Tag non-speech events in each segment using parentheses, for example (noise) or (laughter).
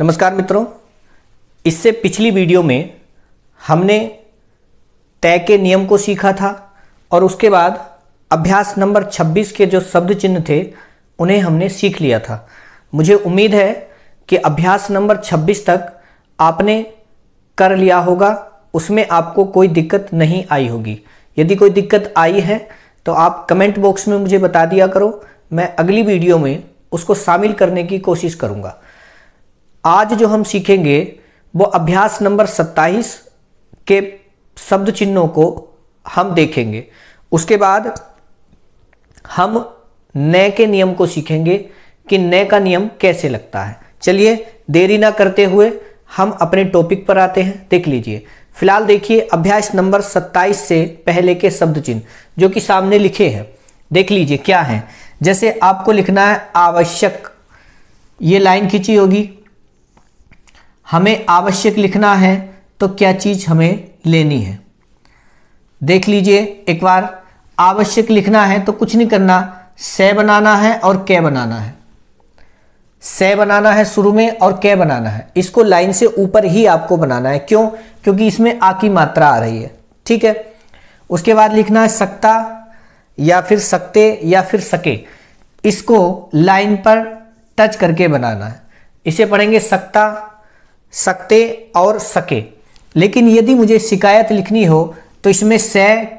नमस्कार मित्रों इससे पिछली वीडियो में हमने तय के नियम को सीखा था और उसके बाद अभ्यास नंबर 26 के जो शब्द चिन्ह थे उन्हें हमने सीख लिया था मुझे उम्मीद है कि अभ्यास नंबर 26 तक आपने कर लिया होगा उसमें आपको कोई दिक्कत नहीं आई होगी यदि कोई दिक्कत आई है तो आप कमेंट बॉक्स में मुझे बता दिया करो मैं अगली वीडियो में उसको शामिल करने की कोशिश करूँगा आज जो हम सीखेंगे वो अभ्यास नंबर 27 के शब्द चिन्हों को हम देखेंगे उसके बाद हम नए के नियम को सीखेंगे कि नए का नियम कैसे लगता है चलिए देरी ना करते हुए हम अपने टॉपिक पर आते हैं देख लीजिए फिलहाल देखिए अभ्यास नंबर 27 से पहले के शब्द चिन्ह जो कि सामने लिखे हैं देख लीजिए क्या है जैसे आपको लिखना है आवश्यक ये लाइन खींची होगी हमें आवश्यक लिखना है तो क्या चीज़ हमें लेनी है देख लीजिए एक बार आवश्यक लिखना है तो कुछ नहीं करना से बनाना है और कै बनाना है से बनाना है शुरू में और कै बनाना है इसको लाइन से ऊपर ही आपको बनाना है क्यों क्योंकि इसमें आ की मात्रा आ रही है ठीक है उसके बाद लिखना है सकता या फिर सकते या फिर सके इसको लाइन पर टच करके बनाना है इसे पढ़ेंगे सकता सकते और सके लेकिन यदि मुझे शिकायत लिखनी हो तो इसमें स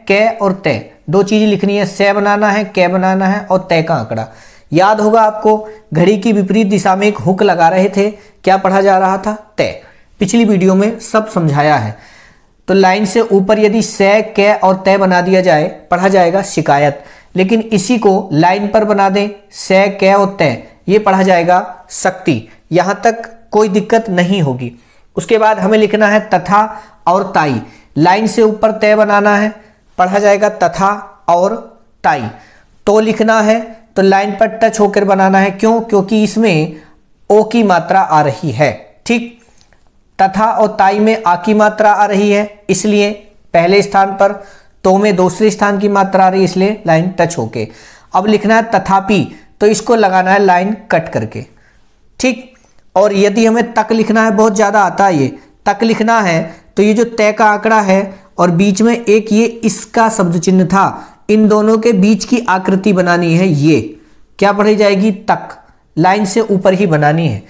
कै और तय दो चीज़ें लिखनी है सै बनाना है कै बनाना है और तय का आंकड़ा याद होगा आपको घड़ी की विपरीत दिशा में एक हुक लगा रहे थे क्या पढ़ा जा रहा था तय पिछली वीडियो में सब समझाया है तो लाइन से ऊपर यदि सै कै और तय बना दिया जाए पढ़ा जाएगा शिकायत लेकिन इसी को लाइन पर बना दें सै कै और तय ये पढ़ा जाएगा शक्ति यहाँ तक कोई दिक्कत नहीं होगी उसके बाद हमें लिखना है तथा और ताई लाइन से ऊपर तय बनाना है पढ़ा जाएगा तथा और ताई तो लिखना है तो लाइन पर टच होकर बनाना है क्यों क्योंकि इसमें ओ की मात्रा आ रही है ठीक तथा और ताई में आ की मात्रा आ रही है इसलिए पहले स्थान पर तो में दूसरे स्थान की मात्रा आ रही है इसलिए लाइन टच होके अब लिखना है तथापि तो इसको लगाना है लाइन कट करके ठीक और यदि हमें तक लिखना है बहुत ज़्यादा आता है ये तक लिखना है तो ये जो तय का आंकड़ा है और बीच में एक ये इसका शब्द चिन्ह था इन दोनों के बीच की आकृति बनानी है ये क्या पढ़ी जाएगी तक लाइन से ऊपर ही बनानी है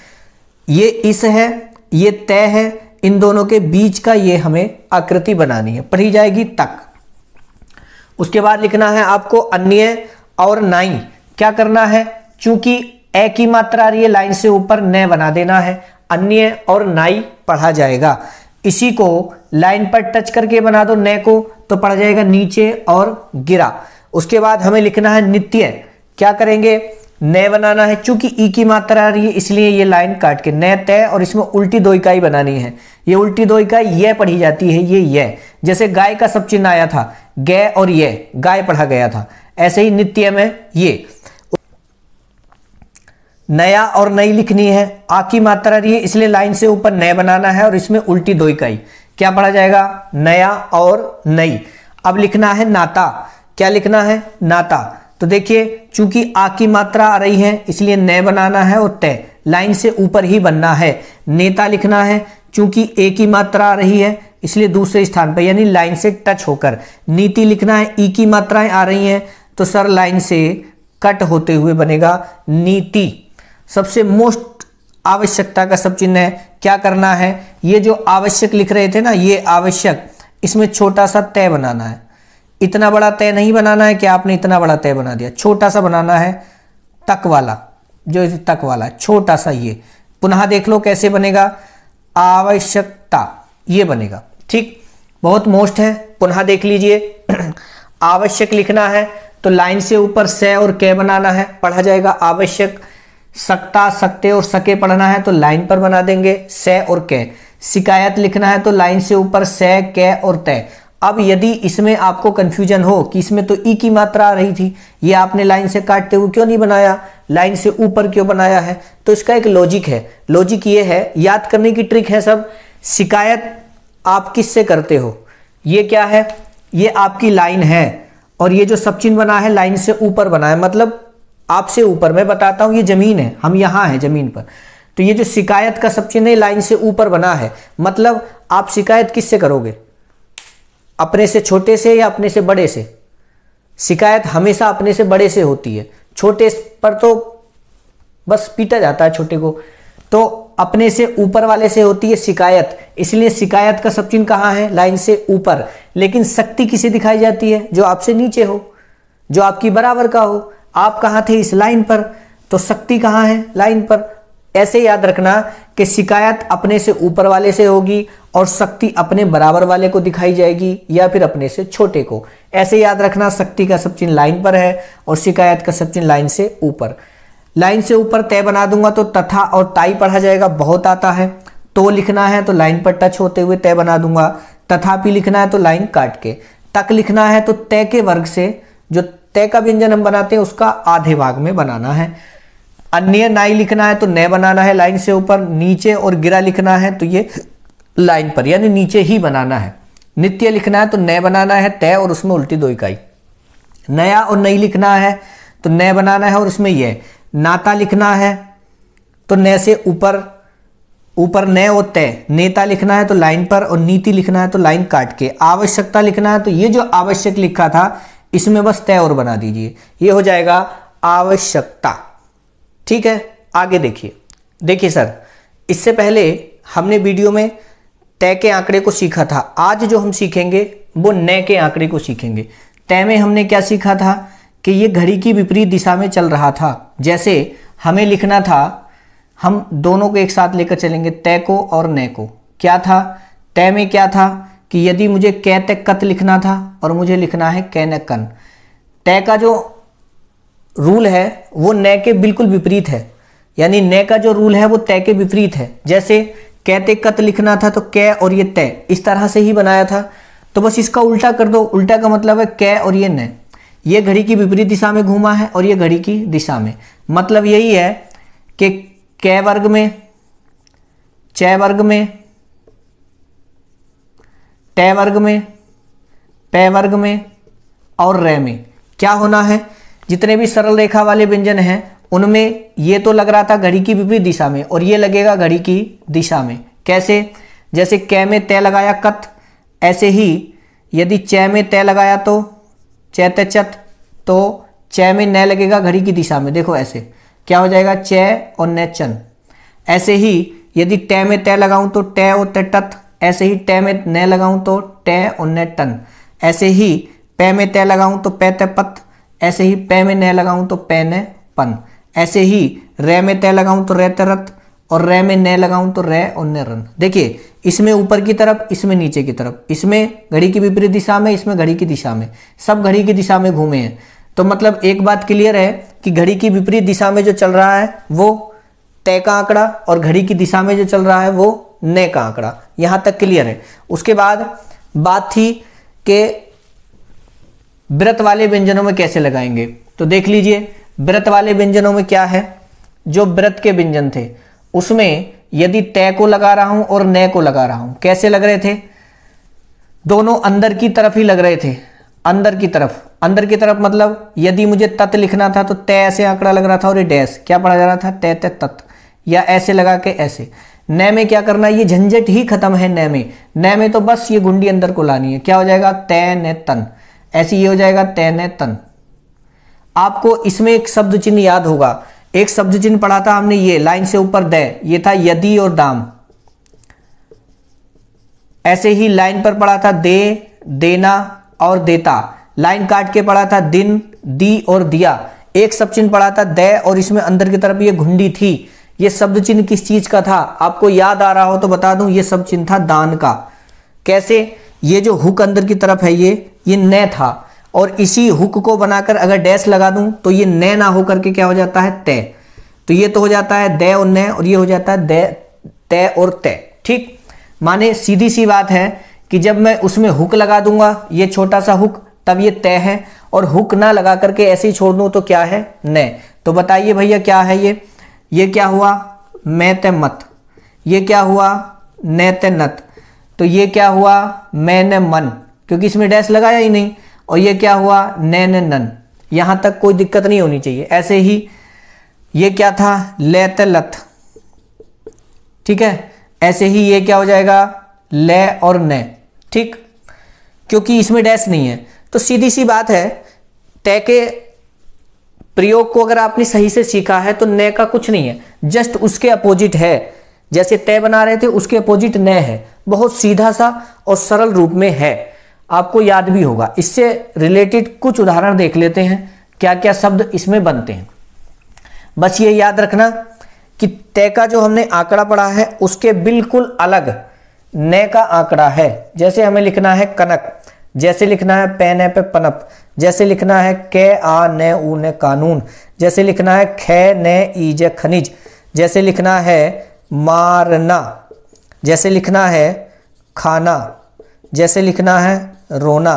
ये इस है ये तय है इन दोनों के बीच का ये हमें आकृति बनानी है पढ़ी जाएगी तक उसके बाद लिखना है आपको अन्य और नाई क्या करना है चूंकि ए की मात्रा ये लाइन से ऊपर न बना देना है अन्य और नाई पढ़ा जाएगा इसी को लाइन पर टच करके बना दो न को तो पढ़ा जाएगा नीचे और गिरा उसके बाद हमें लिखना है नित्य क्या करेंगे न बनाना है चूंकि ई की मात्रा आ रही है इसलिए ये लाइन काट के न तय और इसमें उल्टी दो इकाई बनानी है ये उल्टी दो इकाई यह पढ़ी जाती है ये यह जैसे गाय का सब चिन्ह आया था गय और यह गाय पढ़ा गया था ऐसे ही नित्य में ये नया और नई लिखनी है आ की मात्रा रही है इसलिए लाइन से ऊपर नए बनाना है और इसमें उल्टी दो इकाई क्या पढ़ा जाएगा नया और नई अब लिखना है नाता क्या लिखना है नाता तो देखिए चूंकि आ की मात्रा आ रही है इसलिए नए बनाना है और तय लाइन से ऊपर ही बनना है नेता लिखना है चूंकि ए की मात्रा आ रही है इसलिए दूसरे स्थान पर यानी लाइन से टच होकर नीति लिखना है ई की मात्राएं आ रही हैं तो सर लाइन से कट होते हुए बनेगा नीति सबसे मोस्ट आवश्यकता का सब चिन्ह है क्या करना है ये जो आवश्यक लिख रहे थे ना ये आवश्यक इसमें छोटा सा तय बनाना है इतना बड़ा तय नहीं बनाना है कि आपने इतना बड़ा तय बना दिया छोटा सा बनाना है तक वाला जो तक वाला छोटा सा ये पुनः देख लो कैसे बनेगा आवश्यकता ये बनेगा ठीक बहुत मोस्ट है पुनः देख लीजिए (clears throat) आवश्यक लिखना है तो लाइन से ऊपर स और कै बनाना है पढ़ा जाएगा आवश्यक सकता सकते और सके पढ़ना है तो लाइन पर बना देंगे से और के शिकायत लिखना है तो लाइन से ऊपर से के और तय अब यदि इसमें आपको कन्फ्यूजन हो कि इसमें तो ई की मात्रा आ रही थी ये आपने लाइन से काटते हुए क्यों नहीं बनाया लाइन से ऊपर क्यों बनाया है तो इसका एक लॉजिक है लॉजिक ये है याद करने की ट्रिक है सब शिकायत आप किससे करते हो ये क्या है ये आपकी लाइन है और ये जो सब चिन्ह बना है लाइन से ऊपर बना है मतलब आपसे ऊपर मैं बताता हूं ये ज़मीन है हम यहां हैं ज़मीन पर तो ये जो शिकायत का सब चिन्ह लाइन से ऊपर बना है मतलब आप शिकायत किससे करोगे अपने से छोटे से या अपने से बड़े से शिकायत हमेशा अपने से बड़े से होती है छोटे पर तो बस पीटा जाता है छोटे को तो अपने से ऊपर वाले से होती है शिकायत इसलिए शिकायत का सब चिन्ह कहाँ है लाइन से ऊपर लेकिन शक्ति किसे दिखाई जाती है जो आपसे नीचे हो जो आपकी बराबर का हो आप कहाँ थे इस लाइन पर तो शक्ति कहाँ है लाइन पर ऐसे याद रखना कि शिकायत अपने से ऊपर वाले से होगी और शक्ति अपने बराबर वाले को दिखाई जाएगी या फिर अपने से छोटे को ऐसे याद रखना शक्ति का सब चिन्ह लाइन पर है और शिकायत का सब चिन्ह लाइन से ऊपर लाइन से ऊपर तय बना दूंगा तो तथा और ताई पढ़ा जाएगा बहुत आता है तो लिखना है तो लाइन पर टच होते हुए तय बना दूंगा तथापि लिखना है तो लाइन काट के तक लिखना है तो तय के वर्ग से जो तय का व्यंजन हम बनाते हैं उसका आधे भाग में बनाना है अन्य नाई लिखना है तो न बनाना है लाइन से ऊपर नीचे और गिरा लिखना है तो ये लाइन पर यानी नीचे ही बनाना है नित्य लिखना है तो न बनाना है तय और उसमें उल्टी दो इकाई नया और नई लिखना है तो न बनाना है और उसमें यह नाता लिखना है तो न से ऊपर ऊपर न और तय नेता लिखना है तो लाइन पर और नीति लिखना है तो लाइन काट के आवश्यकता लिखना है तो ये जो आवश्यक लिखा था इसमें बस तय और बना दीजिए ये हो जाएगा आवश्यकता ठीक है आगे देखिए देखिए सर इससे पहले हमने वीडियो में तय के आंकड़े को सीखा था आज जो हम सीखेंगे वो नए के आंकड़े को सीखेंगे तय में हमने क्या सीखा था कि ये घड़ी की विपरीत दिशा में चल रहा था जैसे हमें लिखना था हम दोनों को एक साथ लेकर चलेंगे तय को और नय को क्या था तय में क्या था कि यदि मुझे कै तक कत लिखना था और मुझे लिखना है कन तय का जो रूल है वो न के बिल्कुल विपरीत है यानी न का जो रूल है वो तय के विपरीत है जैसे कहते कत लिखना था तो कै और ये तय इस तरह से ही बनाया था तो बस इसका उल्टा कर दो उल्टा का मतलब है कै और ये न ये घड़ी की विपरीत दिशा में घूमा है और ये घड़ी की दिशा में मतलब यही है कि कै वर्ग में चय वर्ग में ट वर्ग में पै वर्ग में और रे में क्या होना है जितने भी सरल रेखा वाले व्यंजन हैं उनमें ये तो लग रहा था घड़ी की विपरीत दिशा में और ये लगेगा घड़ी की दिशा में कैसे जैसे कै में तय लगाया कत ऐसे ही यदि चय में तय लगाया तो चैत चत तो चय में न लगेगा घड़ी की दिशा में देखो ऐसे क्या हो जाएगा चय और न चन ऐसे ही यदि टै में तय लगाऊं तो टै और तय ऐसे ही टे में न लगाऊं तो टे और न टन ऐसे ही पे में तय लगाऊं तो पे तय पथ ऐसे ही पे में न लगाऊं तो पे न पन ऐसे ही रे में तय लगाऊं तो रे तरत और रे में न लगाऊं तो रे और न रन देखिए इसमें ऊपर की तरफ इसमें नीचे की तरफ इसमें घड़ी की विपरीत दिशा में इसमें घड़ी की दिशा में सब घड़ी की दिशा में घूमे हैं तो मतलब एक बात क्लियर है कि घड़ी की विपरीत दिशा में जो चल रहा है वो तय का आंकड़ा और घड़ी की दिशा में जो चल रहा है वो ने का आंकड़ा यहां तक क्लियर है उसके बाद बात थी कि व्रत वाले व्यंजनों में कैसे लगाएंगे तो देख लीजिए व्रत वाले व्यंजनों में क्या है जो व्रत के व्यंजन थे उसमें यदि तय को लगा रहा हूं और न को लगा रहा हूं कैसे लग रहे थे दोनों अंदर की तरफ ही लग रहे थे अंदर की तरफ अंदर की तरफ मतलब यदि मुझे तत् लिखना था तो तय ऐसे आंकड़ा लग रहा था और ये डैश क्या पढ़ा जा रहा था तय तय तत् या ऐसे लगा के ऐसे न में क्या करना है ये झंझट ही खत्म है न में न में तो बस ये गुंडी अंदर को लानी है क्या हो जाएगा तय न तन ऐसे ये हो जाएगा तय न तन आपको इसमें एक शब्द चिन्ह याद होगा एक शब्द चिन्ह पढ़ा था हमने ये लाइन से ऊपर दे ये था यदि और दाम ऐसे ही लाइन पर पढ़ा था दे देना और देता लाइन काट के पढ़ा था दिन दी और दिया एक शब्द चिन्ह पढ़ा था दे और इसमें अंदर की तरफ ये घुंडी थी ये शब्द चिन्ह किस चीज का था आपको याद आ रहा हो तो बता दूं ये शब्द चिन्ह था दान का कैसे ये जो हुक अंदर की तरफ है ये ये न था और इसी हुक को बनाकर अगर डैश लगा दूं तो ये न ना हो करके क्या हो जाता है तय तो ये तो हो जाता है दय और न और ये हो जाता है दय तय और तय ठीक माने सीधी सी बात है कि जब मैं उसमें हुक लगा दूंगा ये छोटा सा हुक तब ये तय है और हुक ना लगा करके ऐसे ही छोड़ दूं तो क्या है न तो बताइए भैया क्या है ये ये क्या हुआ मैं ते मत ये क्या हुआ ने ते नत तो ये क्या हुआ मैंने मन क्योंकि इसमें डैश लगाया ही नहीं और ये क्या हुआ ने ने नन यहां तक कोई दिक्कत नहीं होनी चाहिए ऐसे ही ये क्या था ले ते लथ ठीक है ऐसे ही ये क्या हो जाएगा ले और ने ठीक क्योंकि इसमें डैश नहीं है तो सीधी सी बात है तय के प्रयोग को अगर आपने सही से सीखा है तो न का कुछ नहीं है जस्ट उसके अपोजिट है जैसे तय बना रहे थे उसके अपोजिट न है बहुत सीधा सा और सरल रूप में है आपको याद भी होगा इससे रिलेटेड कुछ उदाहरण देख लेते हैं क्या क्या शब्द इसमें बनते हैं बस ये याद रखना कि तय का जो हमने आंकड़ा पढ़ा है उसके बिल्कुल अलग न का आंकड़ा है जैसे हमें लिखना है कनक जैसे लिखना है पेन है पे पनप जैसे लिखना है के आ ने ऊ ने कानून जैसे लिखना है खे ने ई ज खनिज जैसे लिखना है मारना जैसे लिखना है खाना जैसे लिखना है रोना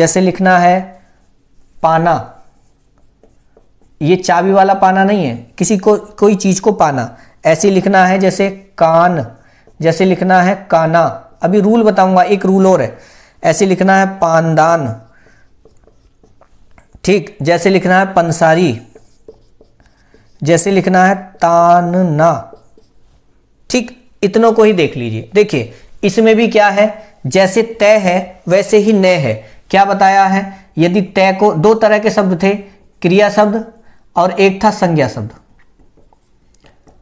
जैसे लिखना है पाना ये चाबी वाला पाना नहीं है किसी को कोई चीज़ को पाना ऐसे लिखना है जैसे कान जैसे लिखना है काना अभी रूल बताऊंगा एक रूल और है ऐसे लिखना है पानदान ठीक जैसे लिखना है पंसारी जैसे लिखना है तानना ठीक इतनों को ही देख लीजिए देखिए इसमें भी क्या है जैसे तय है वैसे ही न है क्या बताया है यदि तय को दो तरह के शब्द थे क्रिया शब्द और एक था संज्ञा शब्द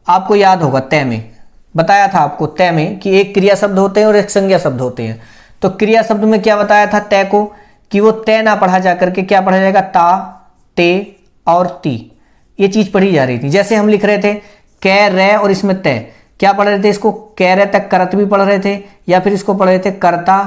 आपको याद होगा तय में बताया था आपको तय में कि एक क्रिया शब्द होते हैं और एक संज्ञा शब्द होते हैं तो क्रिया शब्द में क्या बताया था तय को कि वो तय ना पढ़ा जा करके क्या पढ़ा जाएगा ता ते और ती ये चीज पढ़ी जा रही थी जैसे हम लिख रहे थे कै रे और इसमें तय क्या पढ़ रहे थे इसको कै रे तक करत भी पढ़ रहे थे या फिर इसको पढ़ रहे थे करता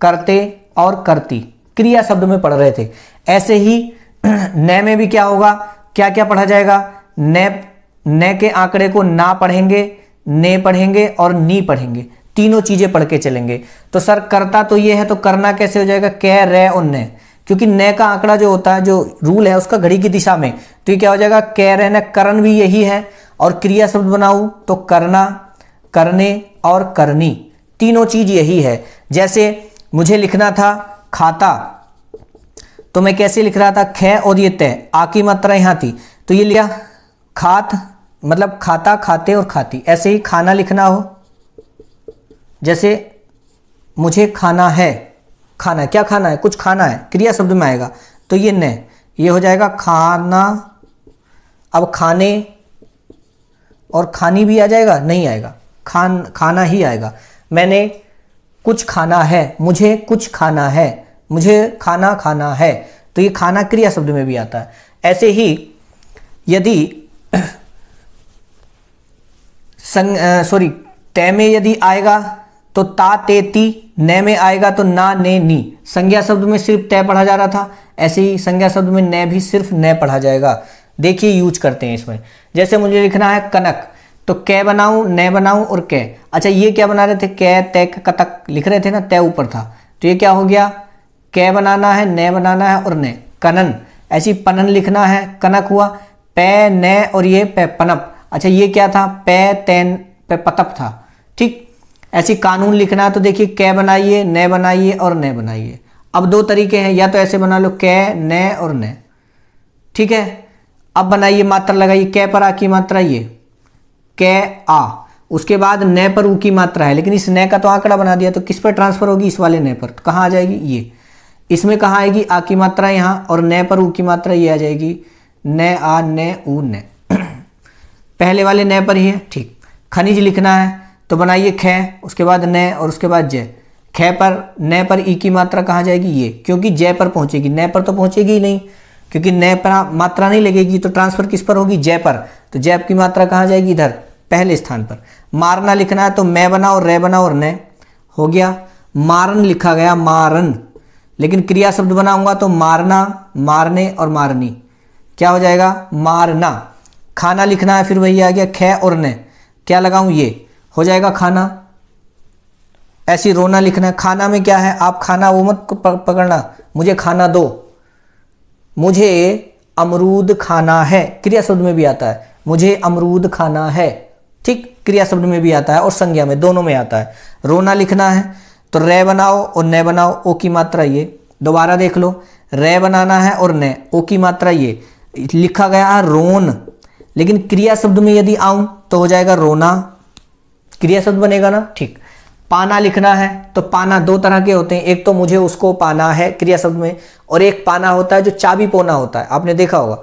करते और करती क्रिया शब्द में पढ़ रहे थे ऐसे ही (clears throat) न में भी क्या होगा क्या क्या पढ़ा जाएगा न के आंकड़े को ना पढ़ेंगे ने पढ़ेंगे और नी पढ़ेंगे तीनों चीजें पढ़ के चलेंगे तो सर करता तो ये है तो करना कैसे हो जाएगा कै रे और न क्योंकि न का आंकड़ा जो होता है जो रूल है उसका घड़ी की दिशा में तो ये क्या हो जाएगा कै रह न करण भी यही है और क्रिया शब्द बनाऊ तो करना करने और करनी तीनों चीज यही है जैसे मुझे लिखना था खाता तो मैं कैसे लिख रहा था खे और ये तय आकी मात्रा यहां थी तो ये लिया खात मतलब खाता खाते और खाती ऐसे ही खाना लिखना हो जैसे मुझे खाना है खाना है क्या खाना है कुछ खाना है क्रिया शब्द में आएगा तो ये न ये हो जाएगा खाना अब खाने और खानी भी आ जाएगा नहीं आएगा खान खाना ही आएगा मैंने कुछ खाना है मुझे कुछ खाना है मुझे खाना खाना है तो ये खाना क्रिया शब्द में भी आता है ऐसे ही यदि (clears throat) सॉरी तय में यदि आएगा तो ता ते ती न में आएगा तो ना ने नी संज्ञा शब्द में सिर्फ तय पढ़ा जा रहा था ऐसे ही संज्ञा शब्द में न भी सिर्फ न पढ़ा जाएगा देखिए यूज करते हैं इसमें जैसे मुझे लिखना है कनक तो कै बनाऊं न बनाऊं और कै अच्छा ये क्या बना रहे थे कै तय कतक लिख रहे थे ना तय ऊपर था तो ये क्या हो गया कै बनाना है न बनाना है और न कनन ऐसी पनन लिखना है कनक हुआ पै न और ये पै पनप अच्छा ये क्या था पै तैन पे पतप था ठीक ऐसी कानून लिखना तो देखिए कै बनाइए न बनाइए और न बनाइए अब दो तरीके हैं या तो ऐसे बना लो कै न और न ठीक है अब बनाइए मात्रा लगाइए कै पर आ की मात्रा ये कै आ उसके बाद न पर ऊ की मात्रा है लेकिन इस न का तो आंकड़ा बना दिया तो किस पर ट्रांसफर होगी इस वाले न पर तो कहाँ आ जाएगी ये इसमें कहाँ आएगी आ की मात्रा यहाँ और न पर ऊ की मात्रा ये आ जाएगी न आ न ऊ न (clears throat) पहले वाले न पर ही है ठीक खनिज लिखना है तो बनाइए ख उसके बाद न और उसके बाद जय ख पर न पर ई e की मात्रा कहा जाएगी ये क्योंकि जय पर पहुंचेगी न पर तो पहुंचेगी ही नहीं क्योंकि न पर मात्रा नहीं लगेगी तो ट्रांसफर किस पर होगी जय पर तो जय की मात्रा कहाँ जाएगी इधर पहले स्थान पर मारना लिखना है तो मैं बना और रे बना और न हो गया मारन लिखा गया मारन लेकिन क्रिया शब्द बनाऊंगा तो मारना मारने और मारनी क्या हो जाएगा मारना खाना लिखना है फिर वही आ गया ख और न क्या लगाऊं ये हो जाएगा खाना ऐसी रोना लिखना है खाना में क्या है आप खाना वो मत पकड़ना मुझे खाना दो मुझे अमरूद खाना है क्रिया शब्द में भी आता है मुझे अमरूद खाना है ठीक क्रिया शब्द में भी आता है और संज्ञा में दोनों में आता है रोना लिखना है तो रे बनाओ और न बनाओ ओ की मात्रा ये दोबारा देख लो रे बनाना है और न ओ की मात्रा ये लिखा गया है रोन लेकिन क्रिया शब्द में यदि आऊं तो हो जाएगा रोना क्रिया शब्द बनेगा ना ठीक पाना लिखना है तो पाना दो तरह के होते हैं एक तो मुझे उसको पाना है क्रिया शब्द में और एक पाना होता है जो चाबी पोना होता है आपने देखा होगा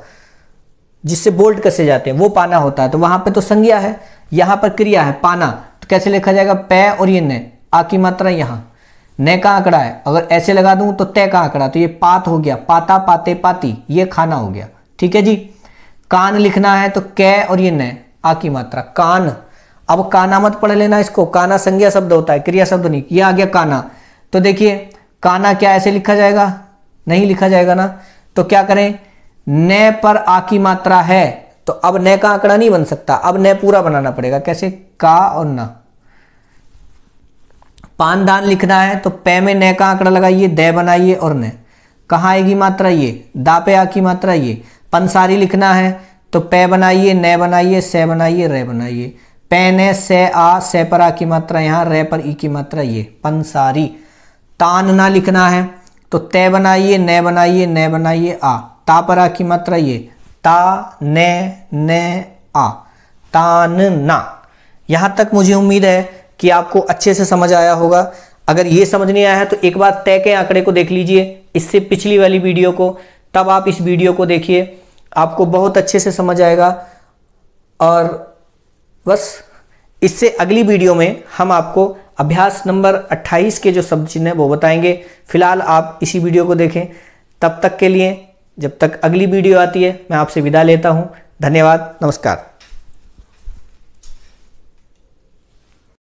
जिससे बोल्ट कसे जाते हैं वो पाना होता है तो वहां पे तो संज्ञा है यहां पर क्रिया है पाना तो कैसे लिखा जाएगा पै और ये न आ की मात्रा यहां न का आंकड़ा है अगर ऐसे लगा दूं तो तय का आंकड़ा तो ये पात हो गया पाता पाते पाती ये खाना हो गया ठीक है जी कान लिखना है तो कै और ये न आ की मात्रा कान अब काना मत पढ़ लेना इसको काना संज्ञा शब्द होता है क्रिया शब्द नहीं ये आ गया काना तो देखिए काना क्या ऐसे लिखा जाएगा नहीं लिखा जाएगा ना तो क्या करें न पर आ की मात्रा है तो अब न का आंकड़ा नहीं बन सकता अब न पूरा बनाना पड़ेगा कैसे का और ना पान दान लिखना है तो पे में न का आंकड़ा लगाइए दे बनाइए और न कहा आएगी मात्रा ये दा पे आ की मात्रा ये पंसारी लिखना है तो पे बनाइए न बनाइए स बनाइए रे बनाइए पैने से आ सेपरा की मात्रा यहाँ रे पर ई की मात्रा ये पंसारी तान ना लिखना है तो तय बनाइए न बनाइए न बनाइए आ तापरा की मात्रा ये ता ने ने आ तान ना यहाँ तक मुझे उम्मीद है कि आपको अच्छे से समझ आया होगा अगर ये समझ नहीं आया है तो एक बार तय के आंकड़े को देख लीजिए इससे पिछली वाली वीडियो को तब आप इस वीडियो को देखिए आपको बहुत अच्छे से समझ आएगा और बस इससे अगली वीडियो में हम आपको अभ्यास नंबर 28 के जो शब्द चिन्ह है वो बताएंगे फिलहाल आप इसी वीडियो को देखें तब तक के लिए जब तक अगली वीडियो आती है मैं आपसे विदा लेता हूँ धन्यवाद नमस्कार